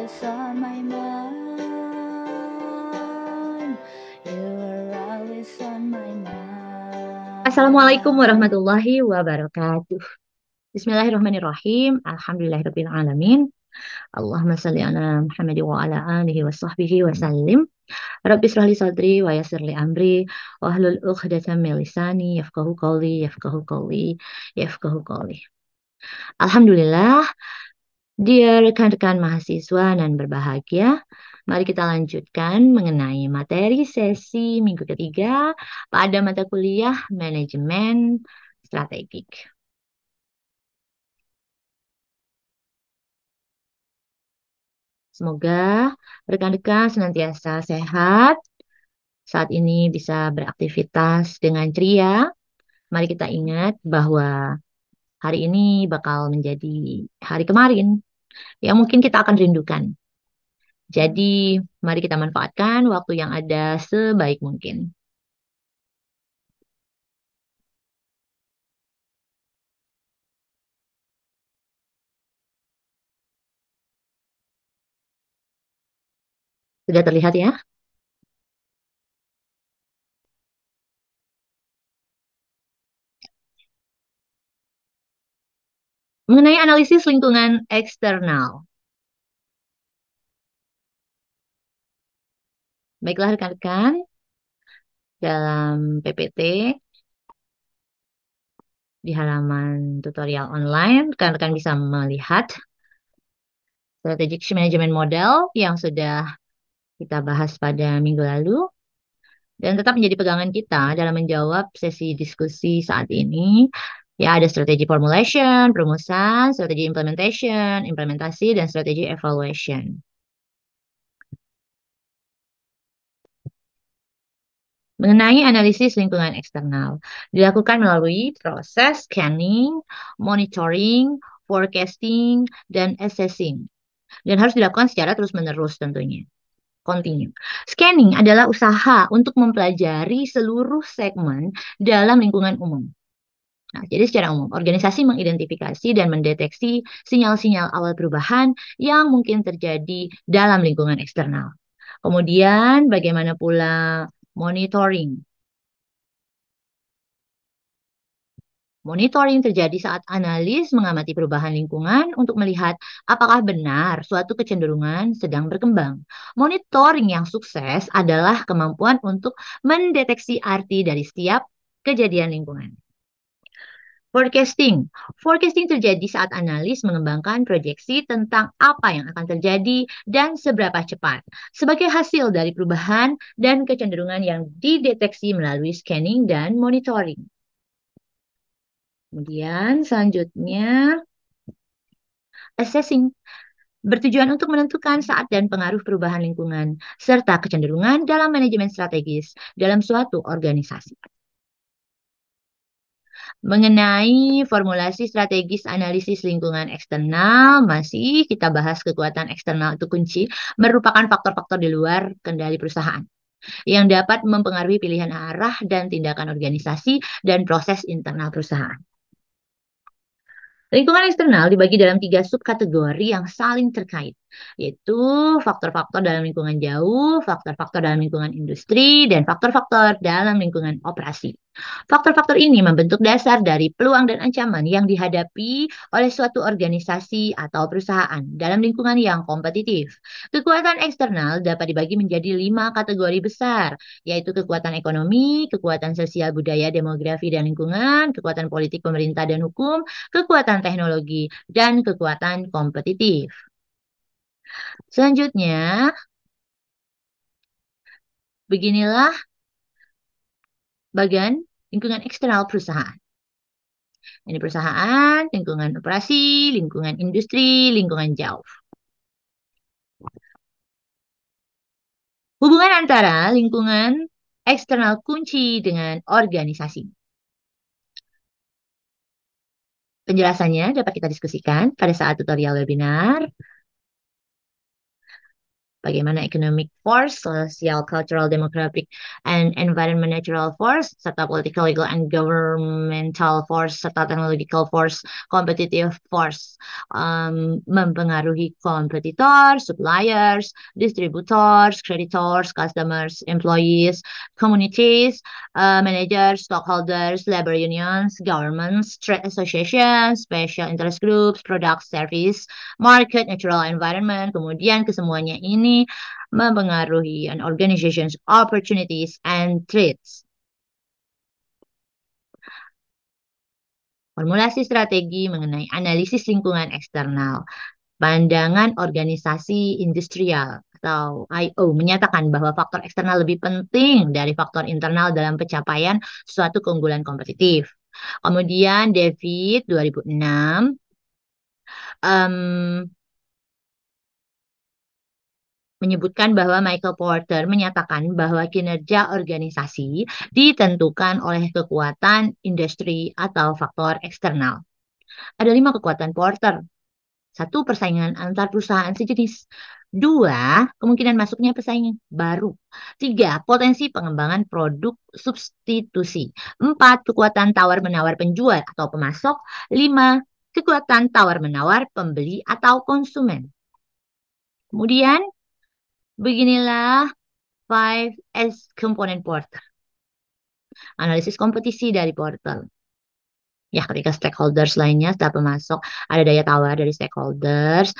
my mind. You are always on my mind. Assalamualaikum warahmatullahi wabarakatuh. Bismillahirrahmanirrahim. Alhamdulillahirabbil alamin. Allahumma salli ala Muhammad wa ala alihi wa sahbihi wa sallim. Rabbi israhli sadri wa yassirli amri wa hlul uqdatan min lisani yafqahu qawli yafqahu qawli yafqahu qawli. Alhamdulillah Dear rekan-rekan mahasiswa dan berbahagia, mari kita lanjutkan mengenai materi sesi minggu ketiga pada mata kuliah manajemen strategik. Semoga rekan-rekan senantiasa sehat, saat ini bisa beraktivitas dengan ceria. Mari kita ingat bahwa hari ini bakal menjadi hari kemarin yang mungkin kita akan rindukan. Jadi, mari kita manfaatkan waktu yang ada sebaik mungkin. Sudah terlihat ya? mengenai analisis lingkungan eksternal. Baiklah rekan-rekan, dalam PPT di halaman tutorial online, rekan-rekan bisa melihat strategic management model yang sudah kita bahas pada minggu lalu dan tetap menjadi pegangan kita dalam menjawab sesi diskusi saat ini Ya, ada strategi formulation, perumusan, strategi implementation, implementasi, dan strategi evaluation. Mengenai analisis lingkungan eksternal, dilakukan melalui proses scanning, monitoring, forecasting, dan assessing. Dan harus dilakukan secara terus-menerus tentunya. Continue. Scanning adalah usaha untuk mempelajari seluruh segmen dalam lingkungan umum Nah, jadi secara umum, organisasi mengidentifikasi dan mendeteksi sinyal-sinyal awal perubahan yang mungkin terjadi dalam lingkungan eksternal. Kemudian, bagaimana pula monitoring? Monitoring terjadi saat analis mengamati perubahan lingkungan untuk melihat apakah benar suatu kecenderungan sedang berkembang. Monitoring yang sukses adalah kemampuan untuk mendeteksi arti dari setiap kejadian lingkungan. Forecasting. Forecasting terjadi saat analis mengembangkan proyeksi tentang apa yang akan terjadi dan seberapa cepat sebagai hasil dari perubahan dan kecenderungan yang dideteksi melalui scanning dan monitoring. Kemudian selanjutnya assessing bertujuan untuk menentukan saat dan pengaruh perubahan lingkungan serta kecenderungan dalam manajemen strategis dalam suatu organisasi. Mengenai formulasi strategis analisis lingkungan eksternal, masih kita bahas kekuatan eksternal itu kunci, merupakan faktor-faktor di luar kendali perusahaan yang dapat mempengaruhi pilihan arah dan tindakan organisasi dan proses internal perusahaan. Lingkungan eksternal dibagi dalam tiga subkategori yang saling terkait yaitu faktor-faktor dalam lingkungan jauh, faktor-faktor dalam lingkungan industri, dan faktor-faktor dalam lingkungan operasi. Faktor-faktor ini membentuk dasar dari peluang dan ancaman yang dihadapi oleh suatu organisasi atau perusahaan dalam lingkungan yang kompetitif. Kekuatan eksternal dapat dibagi menjadi lima kategori besar, yaitu kekuatan ekonomi, kekuatan sosial budaya, demografi, dan lingkungan, kekuatan politik pemerintah dan hukum, kekuatan teknologi, dan kekuatan kompetitif. Selanjutnya, beginilah bagian lingkungan eksternal perusahaan. Ini perusahaan, lingkungan operasi, lingkungan industri, lingkungan jauh. Hubungan antara lingkungan eksternal kunci dengan organisasi. Penjelasannya dapat kita diskusikan pada saat tutorial webinar bagaimana economic force, social, cultural, demographic, and environment natural force, serta political, legal, and governmental force, serta technological force, competitive force, um, mempengaruhi kompetitor, suppliers, distributors, creditors, customers, employees, communities, uh, managers, stockholders, labor unions, governments, trade associations, special interest groups, product, service, market, natural environment, kemudian kesemuanya ini ini mempengaruhi an organization's opportunities and threats. Formulasi strategi mengenai analisis lingkungan eksternal, pandangan organisasi industrial atau IO menyatakan bahwa faktor eksternal lebih penting dari faktor internal dalam pencapaian suatu keunggulan kompetitif. Kemudian David 2006 um, menyebutkan bahwa Michael Porter menyatakan bahwa kinerja organisasi ditentukan oleh kekuatan industri atau faktor eksternal. Ada lima kekuatan Porter. Satu, persaingan antar perusahaan sejenis. Dua, kemungkinan masuknya pesaing baru. Tiga, potensi pengembangan produk substitusi. Empat, kekuatan tawar-menawar penjual atau pemasok. Lima, kekuatan tawar-menawar pembeli atau konsumen. Kemudian Beginilah 5S komponen portal. Analisis kompetisi dari portal. Ya, ketika stakeholders lainnya, setelah pemasok, ada daya tawar dari stakeholders,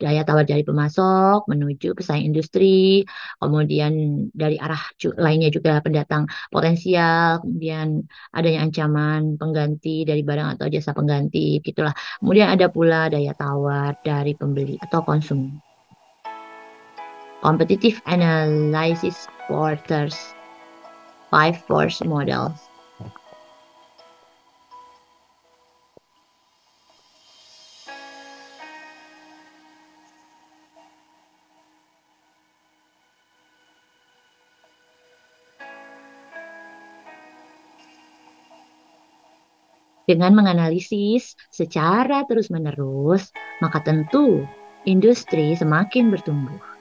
daya tawar dari pemasok, menuju pesaing industri, kemudian dari arah lainnya juga pendatang potensial, kemudian adanya ancaman pengganti dari barang atau jasa pengganti, gitulah. Kemudian ada pula daya tawar dari pembeli atau konsumen competitive analysis Porter's five force models. Dengan menganalisis secara terus-menerus, maka tentu industri semakin bertumbuh.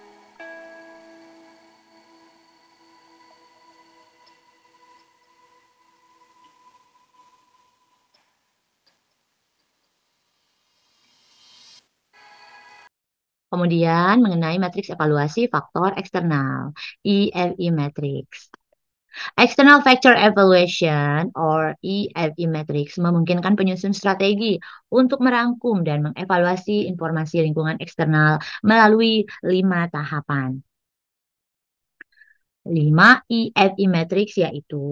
Kemudian mengenai matriks evaluasi faktor eksternal, EFE matrix. External Factor Evaluation or EFE Matrix memungkinkan penyusun strategi untuk merangkum dan mengevaluasi informasi lingkungan eksternal melalui lima tahapan. Lima EFE Matrix yaitu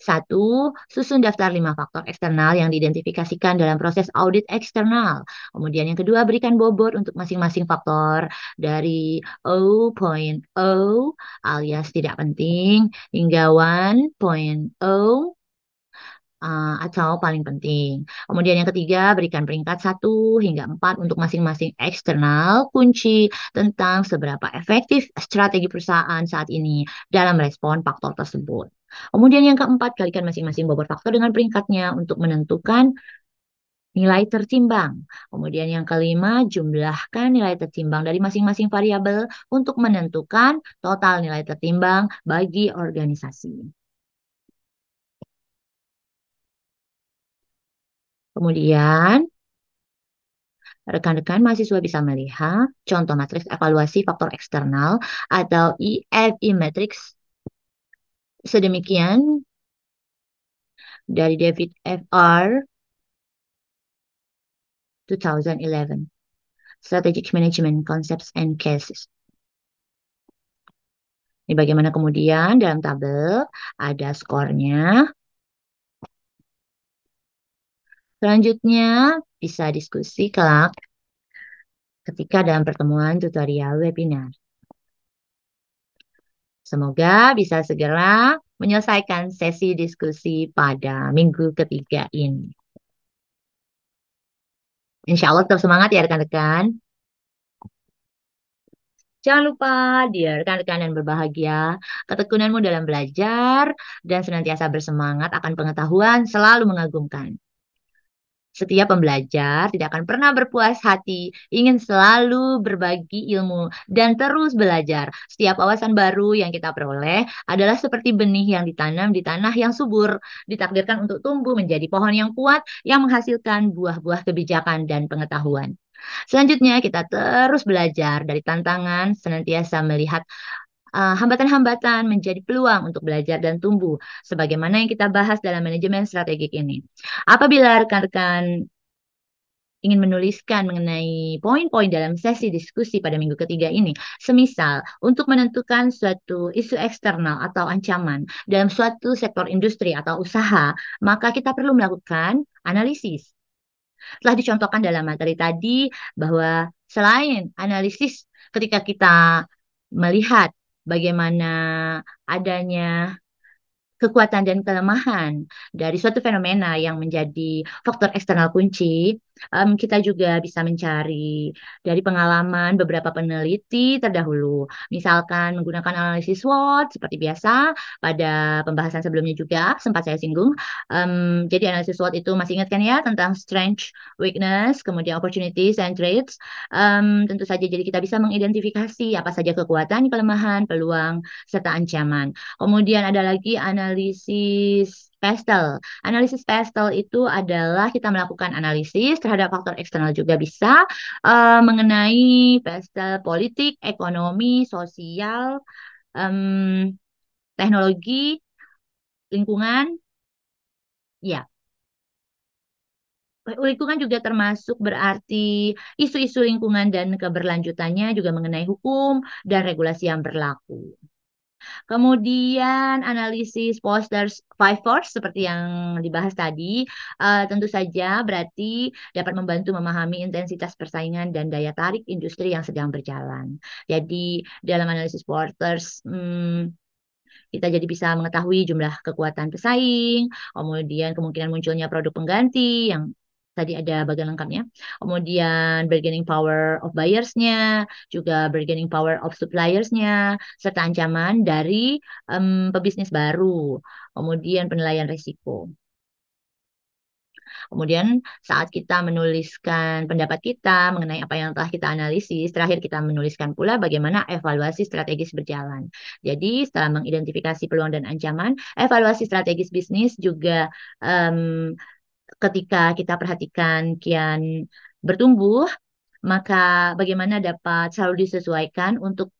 satu, susun daftar lima faktor eksternal yang diidentifikasikan dalam proses audit eksternal. Kemudian yang kedua, berikan bobot untuk masing-masing faktor dari 0.0 alias tidak penting hingga 1.0 uh, eh, atau paling penting. Kemudian yang ketiga, berikan peringkat 1 hingga 4 untuk masing-masing eksternal kunci tentang seberapa efektif strategi perusahaan saat ini dalam respon faktor tersebut. Kemudian yang keempat, kalikan masing-masing bobot faktor dengan peringkatnya untuk menentukan nilai tertimbang. Kemudian yang kelima, jumlahkan nilai tertimbang dari masing-masing variabel untuk menentukan total nilai tertimbang bagi organisasi. Kemudian, rekan-rekan mahasiswa bisa melihat contoh matriks evaluasi faktor eksternal atau EFE e matriks sedemikian dari David F.R. 2011 Strategic Management Concepts and Cases. Ini bagaimana kemudian dalam tabel ada skornya. Selanjutnya bisa diskusi kelak ketika dalam pertemuan tutorial webinar. Semoga bisa segera menyelesaikan sesi diskusi pada minggu ketiga ini. Insya Allah tetap semangat ya rekan-rekan. Jangan lupa dia rekan-rekan yang berbahagia, ketekunanmu dalam belajar dan senantiasa bersemangat akan pengetahuan selalu mengagumkan. Setiap pembelajar tidak akan pernah berpuas hati, ingin selalu berbagi ilmu dan terus belajar. Setiap wawasan baru yang kita peroleh adalah seperti benih yang ditanam di tanah yang subur, ditakdirkan untuk tumbuh menjadi pohon yang kuat yang menghasilkan buah-buah kebijakan dan pengetahuan. Selanjutnya kita terus belajar dari tantangan, senantiasa melihat Eh, hambatan-hambatan uh, menjadi peluang untuk belajar dan tumbuh, sebagaimana yang kita bahas dalam manajemen strategik ini. Apabila rekan-rekan ingin menuliskan mengenai poin-poin dalam sesi diskusi pada minggu ketiga ini, semisal untuk menentukan suatu isu eksternal atau ancaman dalam suatu sektor industri atau usaha, maka kita perlu melakukan analisis. Telah dicontohkan dalam materi tadi bahwa selain analisis ketika kita melihat bagaimana adanya kekuatan dan kelemahan dari suatu fenomena yang menjadi faktor eksternal kunci, um, kita juga bisa mencari dari pengalaman beberapa peneliti terdahulu. Misalkan menggunakan analisis SWOT seperti biasa pada pembahasan sebelumnya juga sempat saya singgung. Um, jadi analisis SWOT itu masih ingatkan ya tentang strength, weakness, kemudian opportunities and traits. Um, tentu saja jadi kita bisa mengidentifikasi apa saja kekuatan, kelemahan, peluang serta ancaman. Kemudian ada lagi analisis analisis pastel. Analisis pastel itu adalah kita melakukan analisis terhadap faktor eksternal juga bisa uh, mengenai pastel politik, ekonomi, sosial, um, teknologi, lingkungan. Ya. Lingkungan juga termasuk berarti isu-isu lingkungan dan keberlanjutannya juga mengenai hukum dan regulasi yang berlaku. Kemudian analisis poster force seperti yang dibahas tadi, uh, tentu saja berarti dapat membantu memahami intensitas persaingan dan daya tarik industri yang sedang berjalan. Jadi dalam analisis Porters, hmm, kita jadi bisa mengetahui jumlah kekuatan pesaing, kemudian kemungkinan munculnya produk pengganti yang tadi ada bagian lengkapnya. Kemudian bargaining power of buyersnya, juga bargaining power of suppliersnya, serta ancaman dari um, pebisnis baru. Kemudian penilaian risiko. Kemudian saat kita menuliskan pendapat kita mengenai apa yang telah kita analisis, terakhir kita menuliskan pula bagaimana evaluasi strategis berjalan. Jadi setelah mengidentifikasi peluang dan ancaman, evaluasi strategis bisnis juga um, ketika kita perhatikan kian bertumbuh, maka bagaimana dapat selalu disesuaikan untuk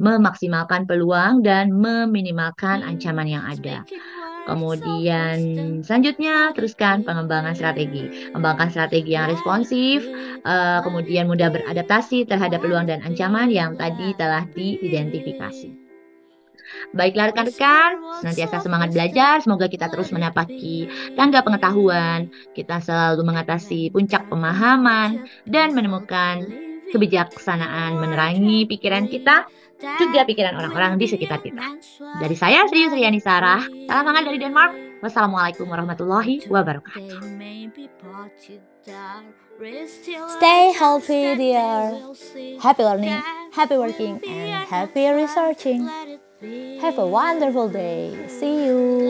memaksimalkan peluang dan meminimalkan hmm, ancaman yang ada. Kemudian selanjutnya teruskan pengembangan strategi, kembangkan strategi yang responsif, eh, kemudian mudah beradaptasi terhadap peluang dan ancaman yang tadi telah diidentifikasi. Baiklah rekan-rekan, senantiasa semangat belajar. Semoga kita terus menapaki tangga pengetahuan. Kita selalu mengatasi puncak pemahaman dan menemukan kebijaksanaan menerangi pikiran kita juga pikiran orang-orang di sekitar kita. Dari saya Sri Sriani Sarah, salam hangat dari Denmark. Wassalamualaikum warahmatullahi wabarakatuh. Stay healthy dear. Happy learning, happy working, and happy researching. Have a wonderful day. See you.